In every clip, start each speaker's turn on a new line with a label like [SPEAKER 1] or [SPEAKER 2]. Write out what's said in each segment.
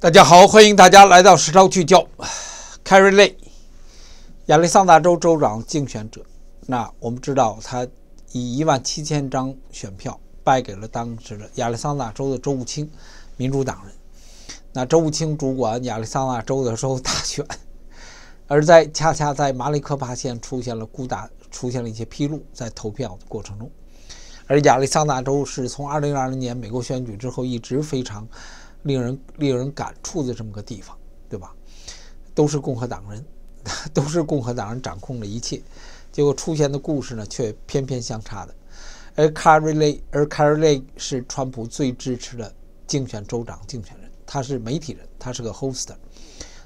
[SPEAKER 1] 大家好，欢迎大家来到《时招聚焦》。c a r r 亚利桑那州州长竞选者。那我们知道，他以一万七千张选票败给了当时的亚利桑那州的州务卿，民主党人。那州务卿主管亚利桑那州的州大选，而在恰恰在马里科帕县出现了孤打，出现了一些披露，在投票的过程中。而亚利桑那州是从二零二零年美国选举之后一直非常。令人令人感触的这么个地方，对吧？都是共和党人，都是共和党人掌控了一切，结果出现的故事呢，却偏偏相差的。而 Carlyle，而 Carlyle 是川普最支持的竞选州长竞选人，他是媒体人，他是个 host。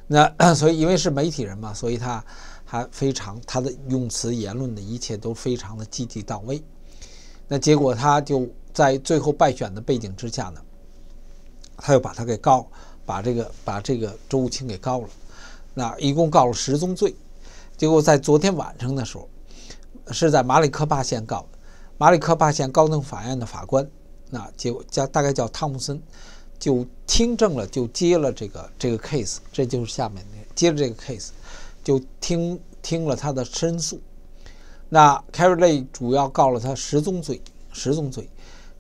[SPEAKER 1] 那 所以因为是媒体人嘛，所以他还非常他的用词言论的一切都非常的积极到位。那结果他就在最后败选的背景之下呢。他又把他给告，把这个把这个周武清给告了，那一共告了十宗罪，结果在昨天晚上的时候，是在马里科帕县告的，马里科帕县高等法院的法官，那结果叫大概叫汤姆森，就听证了，就接了这个这个 case，这就是下面的，接着这个 case，就听听了他的申诉，那 Carrie 主要告了他十宗罪，十宗罪。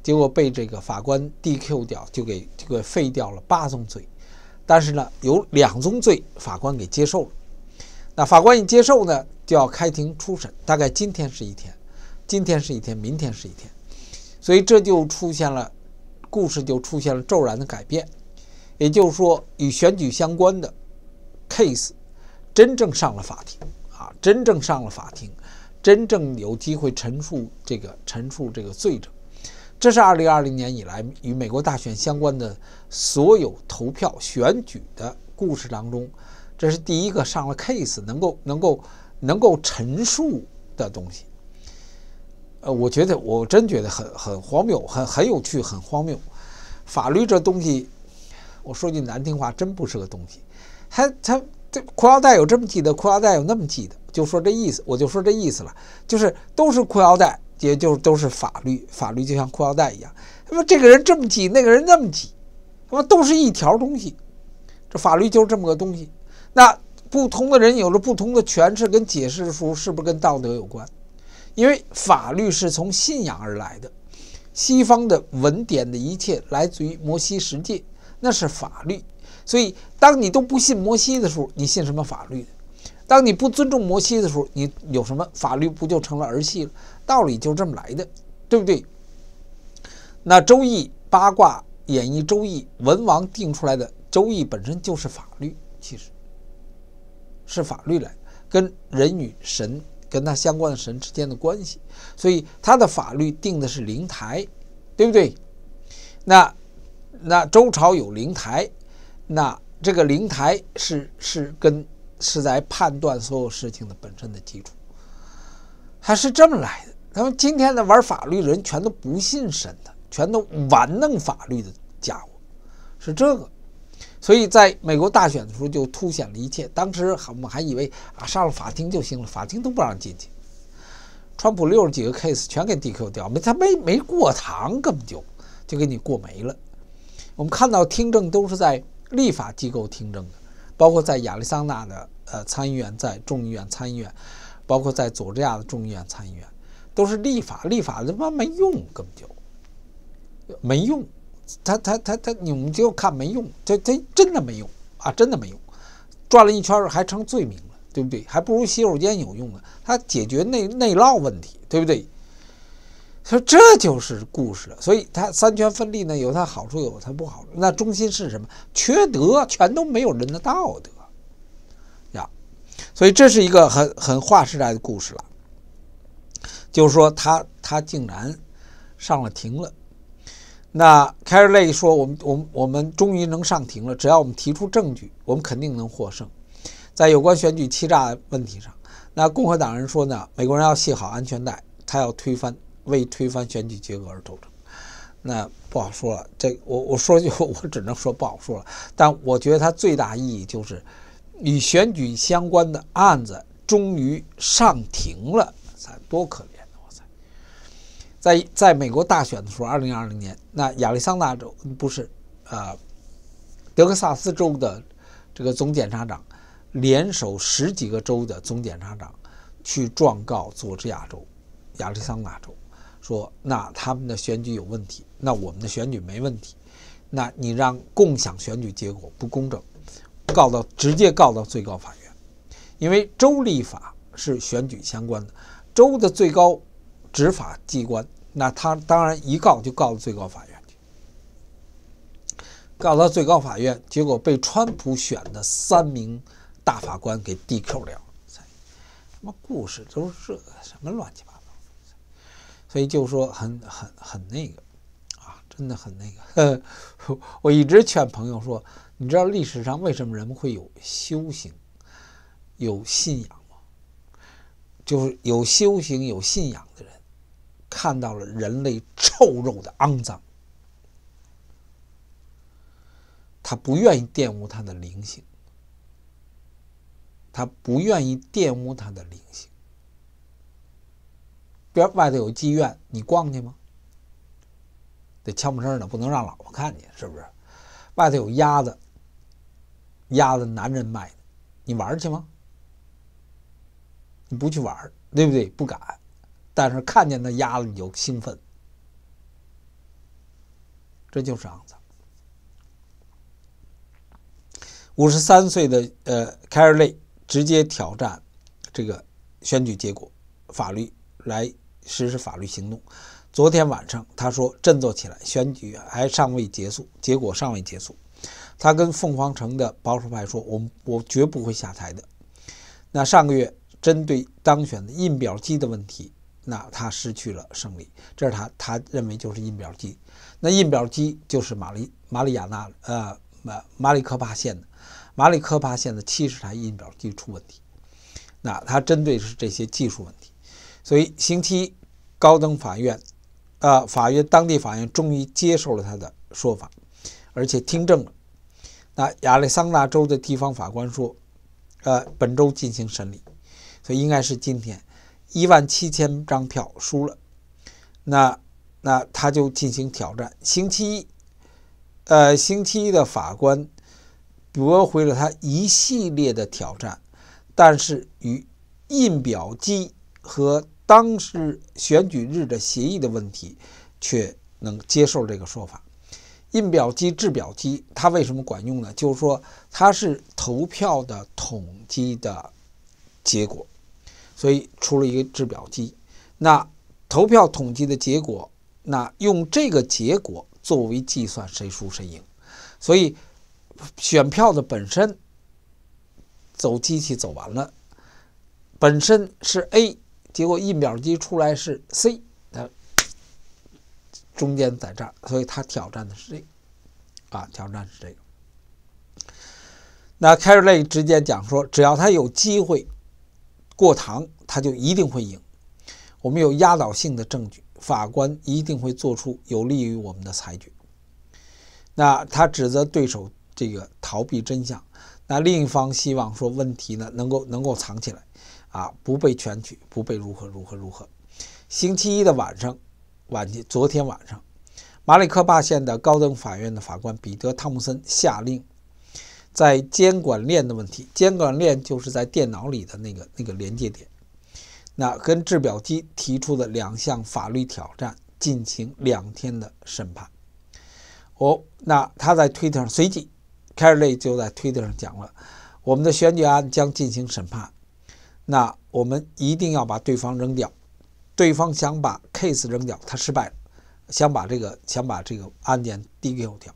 [SPEAKER 1] 结果被这个法官 DQ 掉，就给这个废掉了八宗罪，但是呢，有两宗罪法官给接受了。那法官一接受呢，就要开庭初审，大概今天是一天，今天是一天，明天是一天，所以这就出现了故事，就出现了骤然的改变。也就是说，与选举相关的 case 真正上了法庭啊，真正上了法庭，真正有机会陈述这个陈述这个罪证。这是二零二零年以来与美国大选相关的所有投票选举的故事当中，这是第一个上了 case 能够能够能够陈述的东西。呃，我觉得我真觉得很很荒谬，很很有趣，很荒谬。法律这东西，我说句难听话，真不是个东西。他他这裤腰带有这么系的，裤腰带有那么系的，就说这意思，我就说这意思了，就是都是裤腰带。也就都是法律，法律就像裤腰带一样。他么这个人这么挤，那个人那么挤，他么都是一条东西。这法律就是这么个东西。那不同的人有着不同的诠释跟解释的时候，是不是跟道德有关？因为法律是从信仰而来的。西方的文典的一切来自于摩西十诫，那是法律。所以，当你都不信摩西的时候，你信什么法律？当你不尊重摩西的时候，你有什么法律不就成了儿戏了？道理就这么来的，对不对？那《周易》八卦演绎《周易》，文王定出来的《周易》本身就是法律，其实是法律来跟人与神跟他相关的神之间的关系，所以他的法律定的是灵台，对不对？那那周朝有灵台，那这个灵台是是跟是在判断所有事情的本身的基础，它是这么来的。他们今天的玩法律人全都不信神的，全都玩弄法律的家伙，是这个。所以在美国大选的时候就凸显了一切。当时我们还以为啊上了法庭就行了，法庭都不让进去。川普六十几个 case 全给 DQ 掉，没他没没过堂，根本就就给你过没了。我们看到听证都是在立法机构听证的，包括在亚利桑那的呃参议员在众议院参议院，包括在佐治亚的众议院参议员。都是立法，立法他妈没用，根本就没用。他他他他，你们就看没用，这这真的没用啊，真的没用。转了一圈还成罪名了，对不对？还不如洗手间有用呢。它解决内内涝问题，对不对？所以这就是故事。所以它三权分立呢，有它好处，有它不好。那中心是什么？缺德，全都没有人的道德呀。所以这是一个很很划时代的故事了。就是说，他他竟然上了庭了。那凯瑞说：“我们我们我们终于能上庭了，只要我们提出证据，我们肯定能获胜。”在有关选举欺诈问题上，那共和党人说呢：“美国人要系好安全带，他要推翻为推翻选举结果而斗争。”那不好说了，这我我说句我只能说不好说了。但我觉得它最大意义就是与选举相关的案子终于上庭了，才多可怜。在在美国大选的时候，二零二零年，那亚利桑那州不是，呃，德克萨斯州的这个总检察长联手十几个州的总检察长，去状告佐治亚州、亚利桑那州，说那他们的选举有问题，那我们的选举没问题，那你让共享选举结果不公正，告到直接告到最高法院，因为州立法是选举相关的，州的最高。执法机关，那他当然一告就告到最高法院去，告到最高法院，结果被川普选的三名大法官给 DQ 了。他妈故事都是这什么乱七八糟，所以就说很很很那个啊，真的很那个。我一直劝朋友说，你知道历史上为什么人们会有修行、有信仰吗？就是有修行、有信仰的人。看到了人类臭肉的肮脏，他不愿意玷污他的灵性，他不愿意玷污他的灵性。边外头有妓院，你逛去吗？得悄没声的，不能让老婆看见，是不是？外头有鸭子，鸭子男人卖的，你玩去吗？你不去玩，对不对？不敢。但是看见那鸭子你就兴奋，这就是肮脏。五十三岁的呃凯尔勒直接挑战这个选举结果，法律来实施法律行动。昨天晚上他说：“振作起来，选举还尚未结束，结果尚未结束。”他跟凤凰城的保守派说：“我我绝不会下台的。”那上个月针对当选的印表机的问题。那他失去了胜利，这是他他认为就是印表机，那印表机就是马里马里亚纳呃马马里科帕县的马里科帕县的七十台印表机出问题，那他针对是这些技术问题，所以星期一高等法院，呃法院当地法院终于接受了他的说法，而且听证了，那亚利桑那州的地方法官说，呃本周进行审理，所以应该是今天。一万七千张票输了，那那他就进行挑战。星期一，呃，星期一的法官驳回了他一系列的挑战，但是与印表机和当时选举日的协议的问题却能接受这个说法。印表机制表机，它为什么管用呢？就是说它是投票的统计的结果。所以出了一个制表机，那投票统计的结果，那用这个结果作为计算谁输谁赢。所以选票的本身走机器走完了，本身是 A，结果印表机出来是 C，它中间在这儿，所以他挑战的是这，啊，挑战是这个。那 Carly 直接讲说，只要他有机会。过堂，他就一定会赢。我们有压倒性的证据，法官一定会做出有利于我们的裁决。那他指责对手这个逃避真相，那另一方希望说问题呢能够能够藏起来，啊，不被全取，不被如何如何如何。星期一的晚上，晚昨天晚上，马里科巴县的高等法院的法官彼得汤姆森下令。在监管链的问题，监管链就是在电脑里的那个那个连接点。那跟制表机提出的两项法律挑战进行两天的审判。哦，那他在推特上随即凯瑞 r 就在推特上讲了：“我们的选举案将进行审判。那我们一定要把对方扔掉。对方想把 case 扔掉，他失败了。想把这个想把这个案件递给我掉。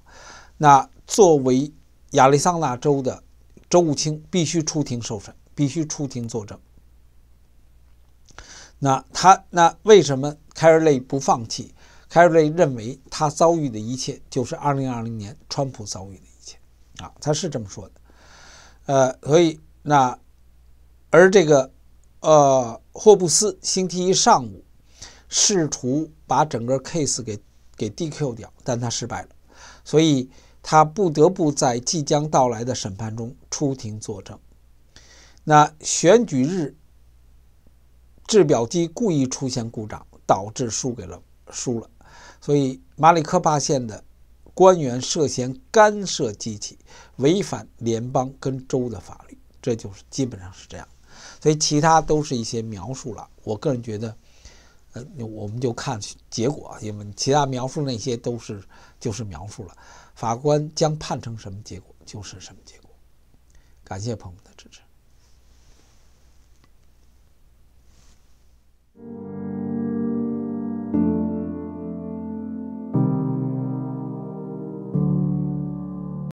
[SPEAKER 1] 那作为。”亚利桑那州的州务卿必须出庭受审，必须出庭作证。那他那为什么凯瑞不放弃？凯瑞认为他遭遇的一切就是2020年川普遭遇的一切啊，他是这么说的。呃，所以那而这个呃霍布斯星期一上午试图把整个 case 给给 DQ 掉，但他失败了，所以。他不得不在即将到来的审判中出庭作证。那选举日，制表机故意出现故障，导致输给了输了。所以马里科帕县的官员涉嫌干涉机器，违反联邦跟州的法律。这就是基本上是这样。所以其他都是一些描述了。我个人觉得。我们就看结果，因为其他描述那些都是就是描述了，法官将判成什么结果就是什么结果。感谢朋友们的支持。